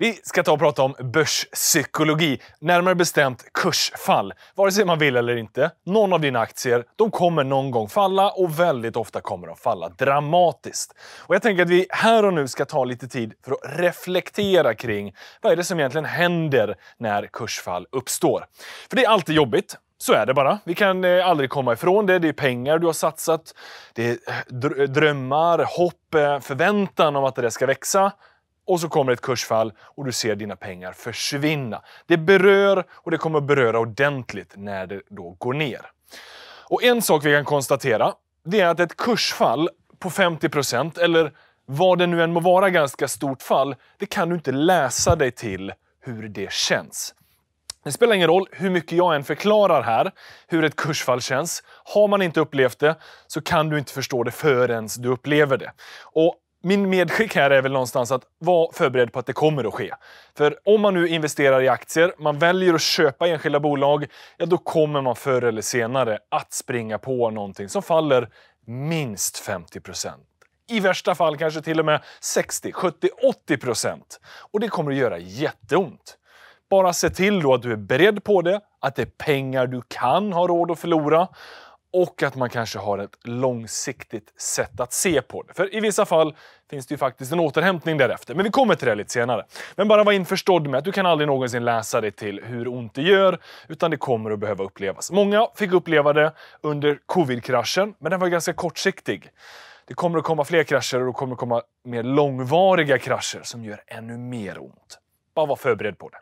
Vi ska ta och prata om börspsykologi, närmare bestämt kursfall. Vare sig man vill eller inte, någon av dina aktier, de kommer någon gång falla och väldigt ofta kommer de falla dramatiskt. Och jag tänker att vi här och nu ska ta lite tid för att reflektera kring vad är det som egentligen händer när kursfall uppstår? För det är alltid jobbigt. Så är det bara. Vi kan eh, aldrig komma ifrån det. Det är pengar du har satsat. Det är drömmar, hopp, eh, förväntan om att det ska växa och så kommer ett kursfall och du ser dina pengar försvinna. Det berör och det kommer beröra ordentligt när det då går ner. Och en sak vi kan konstatera, det är att ett kursfall på 50 procent eller vad det nu än må vara ganska stort fall, det kan du inte läsa dig till hur det känns. Det spelar ingen roll hur mycket jag än förklarar här hur ett kursfall känns. Har man inte upplevt det så kan du inte förstå det förrän du upplever det. Och min medskick här är väl någonstans att vara förberedd på att det kommer att ske. För om man nu investerar i aktier, man väljer att köpa enskilda bolag, ja då kommer man förr eller senare att springa på någonting som faller minst 50 procent. I värsta fall kanske till och med 60, 70, 80 procent. Och det kommer att göra jätteont. Bara se till då att du är beredd på det, att det är pengar du kan ha råd att förlora och att man kanske har ett långsiktigt sätt att se på det. För i vissa fall finns det ju faktiskt en återhämtning därefter, men vi kommer till det lite senare. Men bara var införstådd med att du kan aldrig någonsin läsa dig till hur ont det gör, utan det kommer att behöva upplevas. Många fick uppleva det under covid-kraschen, men den var ganska kortsiktig. Det kommer att komma fler krascher och det kommer att komma mer långvariga krascher som gör ännu mer ont. Bara var förberedd på det.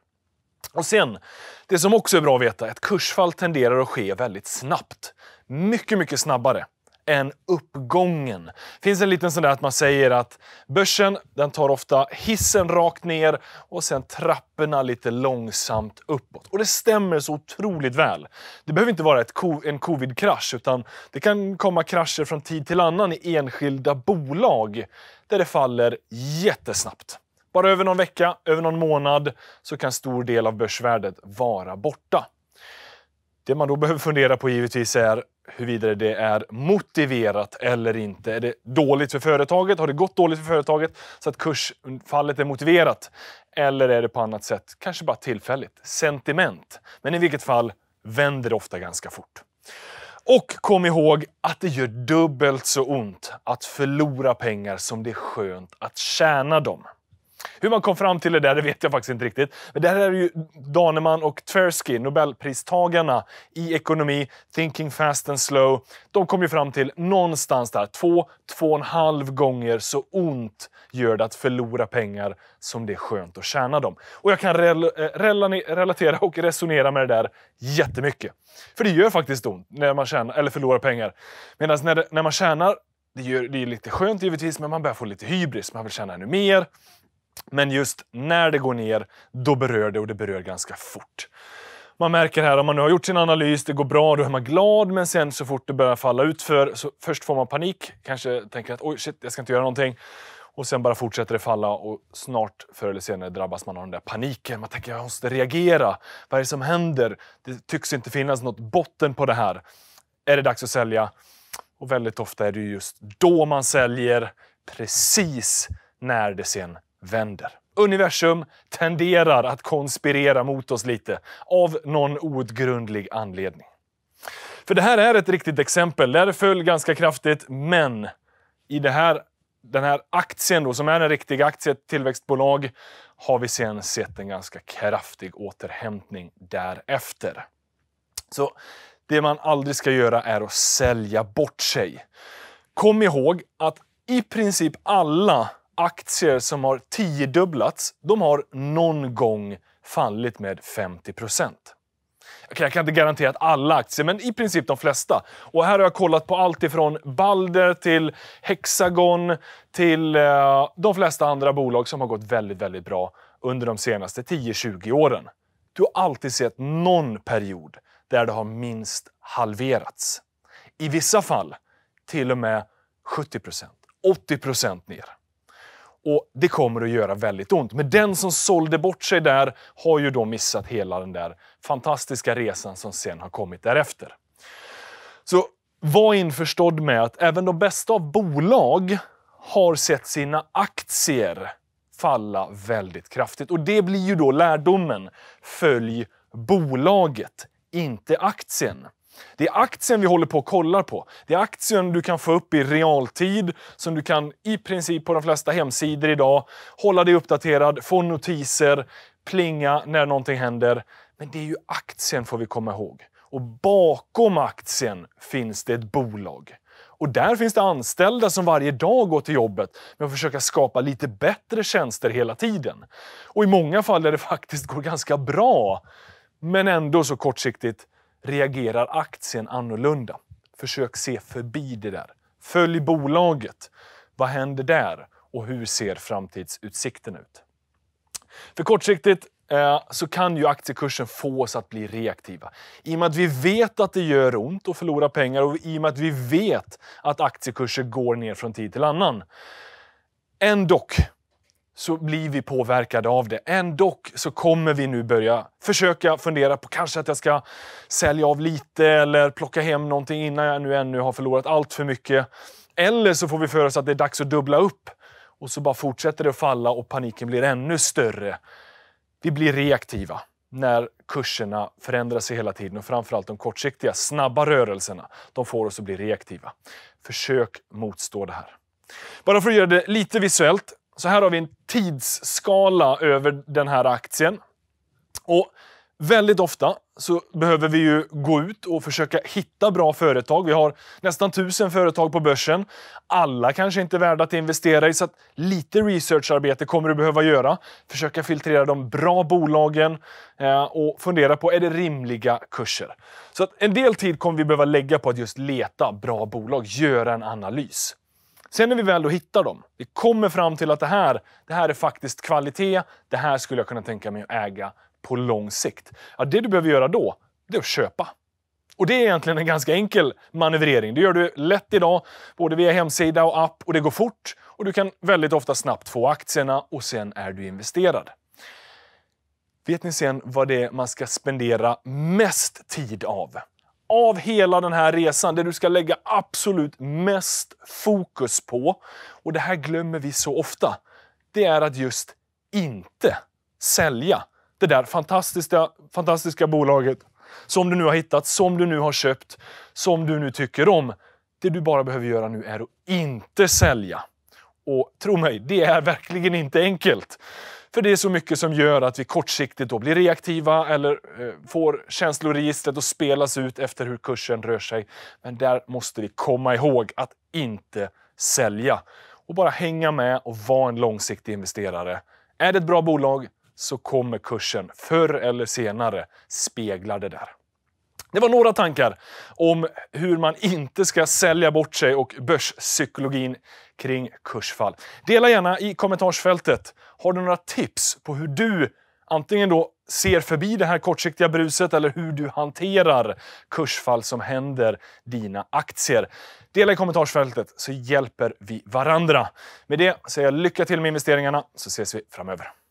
Och sen, det som också är bra att veta, ett kursfall tenderar att ske väldigt snabbt mycket, mycket snabbare än uppgången. Det finns en liten sån där att man säger att börsen den tar ofta hissen rakt ner och sen trapporna lite långsamt uppåt. Och det stämmer så otroligt väl. Det behöver inte vara co en covid-krasch utan det kan komma krascher från tid till annan i enskilda bolag där det faller jättesnabbt. Bara över någon vecka, över någon månad så kan stor del av börsvärdet vara borta. Det man då behöver fundera på givetvis är huruvida det är motiverat eller inte. Är det dåligt för företaget? Har det gått dåligt för företaget så att kursfallet är motiverat? Eller är det på annat sätt, kanske bara tillfälligt, sentiment? Men i vilket fall vänder det ofta ganska fort. Och kom ihåg att det gör dubbelt så ont att förlora pengar som det är skönt att tjäna dem. Hur man kom fram till det där det vet jag faktiskt inte riktigt. Men det här är ju Daneman och Tversky, Nobelpristagarna i ekonomi, Thinking fast and slow. De kom ju fram till någonstans där, två, två och en halv gånger så ont gör det att förlora pengar som det är skönt att tjäna dem. Och jag kan rel eh, relatera och resonera med det där jättemycket. För det gör faktiskt ont när man tjänar, eller förlorar pengar. Medan när, när man tjänar det, gör, det är lite skönt givetvis, men man börjar få lite hybris. Man vill tjäna ännu mer. Men just när det går ner, då berör det och det berör ganska fort. Man märker här, om man nu har gjort sin analys, det går bra, då är man glad, men sen så fort det börjar falla ut för, så först får man panik, kanske tänker att oj, shit, jag ska inte göra någonting. Och sen bara fortsätter det falla och snart, förr eller senare, drabbas man av den där paniken. Man tänker, jag måste reagera. Vad är det som händer? Det tycks inte finnas något botten på det här. Är det dags att sälja? Och väldigt ofta är det just då man säljer, precis när det sen vänder. Universum tenderar att konspirera mot oss lite, av någon outgrundlig anledning. För det här är ett riktigt exempel där det föll ganska kraftigt, men i det här, den här aktien då, som är en riktig aktie, ett tillväxtbolag, har vi sen sett en ganska kraftig återhämtning därefter. Så det man aldrig ska göra är att sälja bort sig. Kom ihåg att i princip alla aktier som har tiodubblats, de har någon gång fallit med 50 Okay, jag kan inte garantera att alla aktier, men i princip de flesta. Och här har jag kollat på allt ifrån Balder till Hexagon till eh, de flesta andra bolag som har gått väldigt, väldigt bra under de senaste 10-20 åren. Du har alltid sett någon period där det har minst halverats. I vissa fall till och med 70 80 ner. Och det kommer att göra väldigt ont. Men den som sålde bort sig där har ju då missat hela den där fantastiska resan som sen har kommit därefter. Så var införstådd med att även de bästa av bolag har sett sina aktier falla väldigt kraftigt. Och det blir ju då lärdomen. Följ bolaget, inte aktien. Det är aktien vi håller på och kollar på. Det är aktien du kan få upp i realtid, som du kan i princip på de flesta hemsidor idag hålla dig uppdaterad, få notiser, plinga när någonting händer. Men det är ju aktien får vi komma ihåg. Och bakom aktien finns det ett bolag. Och där finns det anställda som varje dag går till jobbet med att försöka skapa lite bättre tjänster hela tiden. Och i många fall där det faktiskt går ganska bra, men ändå så kortsiktigt reagerar aktien annorlunda. Försök se förbi det där. Följ bolaget. Vad händer där? Och hur ser framtidsutsikten ut? För kortsiktigt eh, så kan ju aktiekursen få oss att bli reaktiva. I och med att vi vet att det gör ont att förlora pengar och i och med att vi vet att aktiekurser går ner från tid till annan. Ändock så blir vi påverkade av det. Ändå så kommer vi nu börja försöka fundera på kanske att jag ska sälja av lite eller plocka hem någonting innan jag nu ännu har förlorat allt för mycket. Eller så får vi för oss att det är dags att dubbla upp och så bara fortsätter det att falla och paniken blir ännu större. Vi blir reaktiva när kurserna förändrar sig hela tiden och framförallt de kortsiktiga, snabba rörelserna. De får oss att bli reaktiva. Försök motstå det här. Bara för att göra det lite visuellt så här har vi en tidsskala över den här aktien. Och Väldigt ofta så behöver vi ju gå ut och försöka hitta bra företag. Vi har nästan tusen företag på börsen. Alla kanske inte är värda att investera i, så lite researcharbete kommer du behöva göra. Försöka filtrera de bra bolagen eh, och fundera på, är det rimliga kurser? Så att en del tid kommer vi behöva lägga på att just leta bra bolag, göra en analys. Sen när vi väl då hittar dem, vi kommer fram till att det här, det här är faktiskt kvalitet. Det här skulle jag kunna tänka mig att äga på lång sikt. Ja, det du behöver göra då, det är att köpa. Och det är egentligen en ganska enkel manövrering. Det gör du lätt idag, både via hemsida och app och det går fort. Och du kan väldigt ofta snabbt få aktierna och sen är du investerad. Vet ni sen vad det är man ska spendera mest tid av? av hela den här resan, det du ska lägga absolut mest fokus på, och det här glömmer vi så ofta, det är att just inte sälja det där fantastiska, fantastiska bolaget som du nu har hittat, som du nu har köpt, som du nu tycker om. Det du bara behöver göra nu är att inte sälja. Och tro mig, det är verkligen inte enkelt. För det är så mycket som gör att vi kortsiktigt då blir reaktiva eller eh, får känsloregistret att spelas ut efter hur kursen rör sig. Men där måste vi komma ihåg att inte sälja och bara hänga med och vara en långsiktig investerare. Är det ett bra bolag så kommer kursen förr eller senare spegla det där. Det var några tankar om hur man inte ska sälja bort sig och börspsykologin kring kursfall. Dela gärna i kommentarsfältet. Har du några tips på hur du antingen då ser förbi det här kortsiktiga bruset eller hur du hanterar kursfall som händer dina aktier. Dela i kommentarsfältet så hjälper vi varandra. Med det säger jag lycka till med investeringarna så ses vi framöver.